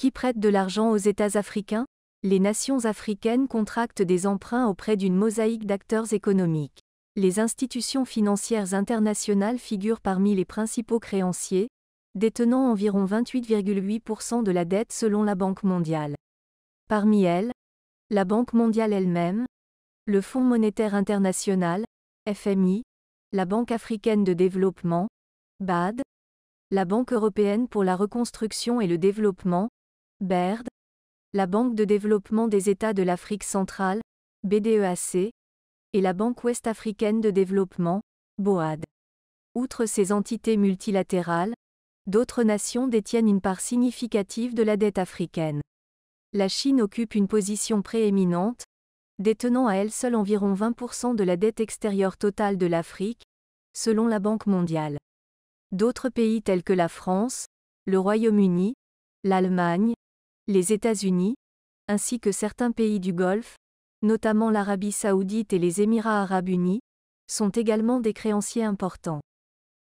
Qui prête de l'argent aux États africains Les nations africaines contractent des emprunts auprès d'une mosaïque d'acteurs économiques. Les institutions financières internationales figurent parmi les principaux créanciers, détenant environ 28,8% de la dette selon la Banque mondiale. Parmi elles, la Banque mondiale elle-même, le Fonds monétaire international, FMI, la Banque africaine de développement, BAD, la Banque européenne pour la reconstruction et le développement, Baird, la Banque de développement des États de l'Afrique centrale, BDEAC, et la Banque ouest-africaine de développement, BOAD. Outre ces entités multilatérales, d'autres nations détiennent une part significative de la dette africaine. La Chine occupe une position prééminente, détenant à elle seule environ 20% de la dette extérieure totale de l'Afrique, selon la Banque mondiale. D'autres pays tels que la France, le Royaume-Uni, l'Allemagne, les États-Unis, ainsi que certains pays du Golfe, notamment l'Arabie saoudite et les Émirats arabes unis, sont également des créanciers importants.